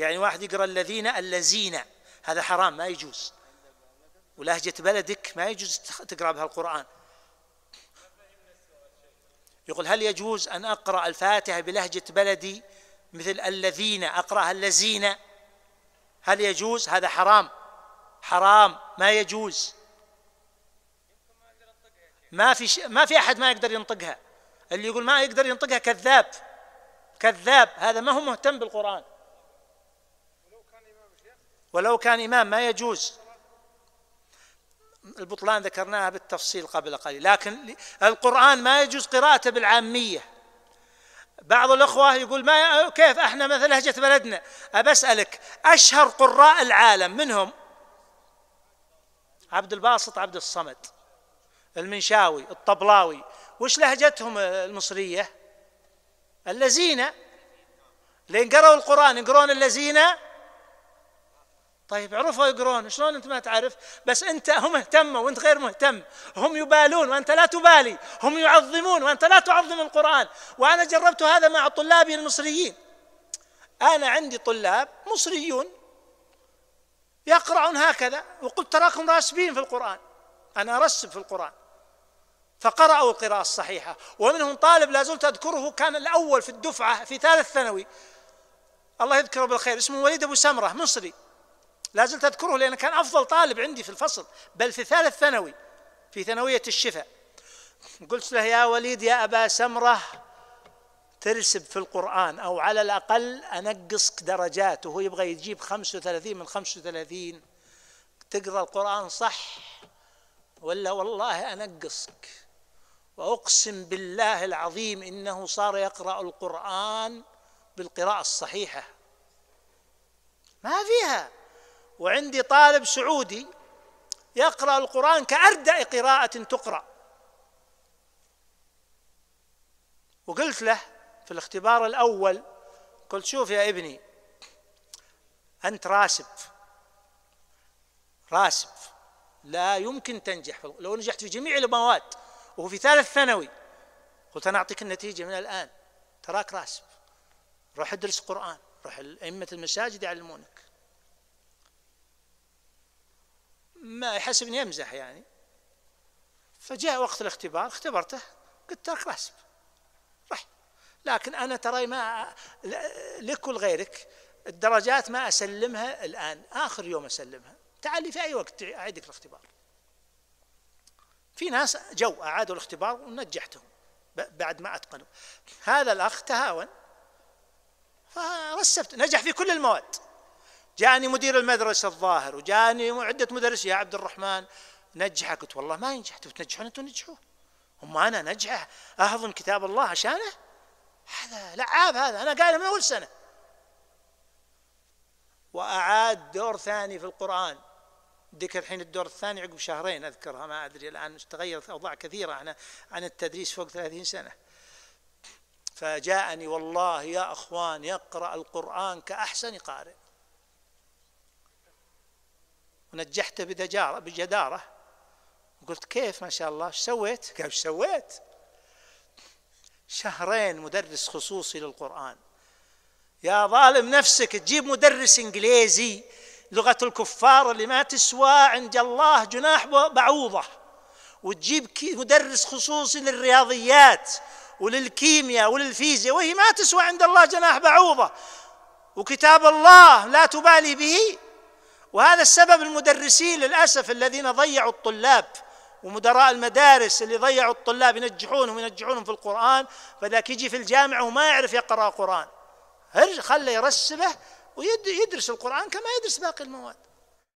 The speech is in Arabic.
يعني واحد يقرأ الذين الذين هذا حرام ما يجوز ولهجة بلدك ما يجوز تقرأ بها القرآن يقول هل يجوز أن أقرأ الفاتحة بلهجة بلدي مثل الذين أقرأها الذين هل يجوز هذا حرام حرام ما يجوز ما في ش... ما في احد ما يقدر ينطقها اللي يقول ما يقدر ينطقها كذاب كذاب هذا ما هو مهتم بالقران ولو كان إمام ما يجوز البطلان ذكرناها بالتفصيل قبل قليل لكن القرآن ما يجوز قراءته بالعامية بعض الأخوة يقول ما كيف احنا مثل لهجة بلدنا أسألك أشهر قراء العالم منهم عبد الباسط عبد الصمد المنشاوي الطبلاوي وش لهجتهم المصرية الذين لين قرأوا القرآن يقرون الذين طيب عرفوا يقرون شلون انت ما تعرف بس انت هم اهتموا وانت غير مهتم هم يبالون وانت لا تبالي هم يعظمون وانت لا تعظم القران وانا جربت هذا مع طلابي المصريين انا عندي طلاب مصريون يقرؤون هكذا وقلت تراكم راسبين في القران انا ارسب في القران فقرأوا القراءة الصحيحة ومنهم طالب لا زلت أذكره كان الأول في الدفعة في ثالث ثانوي الله يذكره بالخير اسمه وليد أبو سمرة مصري لا زلت أذكره لأنه كان أفضل طالب عندي في الفصل بل في ثالث ثانوي في ثانوية الشفاء قلت له يا وليد يا أبا سمرة ترسب في القرآن أو على الأقل أنقصك درجات وهو يبغى يجيب 35 من 35 تقرأ القرآن صح ولا والله أنقصك وأقسم بالله العظيم إنه صار يقرأ القرآن بالقراءة الصحيحة ما فيها وعندي طالب سعودي يقرأ القرآن كأردأ قراءة تقرأ وقلت له في الاختبار الأول قلت شوف يا ابني أنت راسب راسب لا يمكن تنجح لو نجحت في جميع المواد وهو في ثالث ثانوي قلت أنا أعطيك النتيجة من الآن تراك راسب روح ادرس قرآن روح أئمة المساجد يعلمونك ما يحسب اني يمزح يعني فجاء وقت الاختبار اختبرته قلت ترك رسب رح لكن انا ترى ما لك ولغيرك الدرجات ما اسلمها الان اخر يوم اسلمها تعال لي في اي وقت اعيدك الاختبار في ناس جو اعادوا الاختبار ونجحتهم بعد ما اتقنوا هذا الاخ تهاون فرسبت نجح في كل المواد جاءني مدير المدرسه الظاهر وجاءني عده مدرس يا عبد الرحمن نجحك قلت والله ما ينجح تنجحون انتم نجحوا هم انا نجحه اهضم كتاب الله عشانه هذا لعاب هذا انا قايله من اول سنه واعاد دور ثاني في القران ذكر الحين الدور الثاني عقب شهرين اذكرها ما ادري الان تغيرت اوضاع كثيره عن عن التدريس فوق 30 سنه فجاءني والله يا اخوان يقرا القران كاحسن قارئ ونجحته بدجارة بجدارة قلت كيف ما شاء الله ايش سويت؟ قال ايش سويت؟ شهرين مدرس خصوصي للقرآن يا ظالم نفسك تجيب مدرس انجليزي لغة الكفار اللي ما تسوى عند الله جناح بعوضة وتجيب مدرس خصوصي للرياضيات وللكيمياء وللفيزياء وهي ما تسوى عند الله جناح بعوضة وكتاب الله لا تبالي به وهذا السبب المدرسين للاسف الذين ضيعوا الطلاب ومدراء المدارس اللي ضيعوا الطلاب ينجحونهم ينجحونهم في القران فذاك يجي في الجامعه وما يعرف يقرا قران خله يرسبه ويدرس القران كما يدرس باقي المواد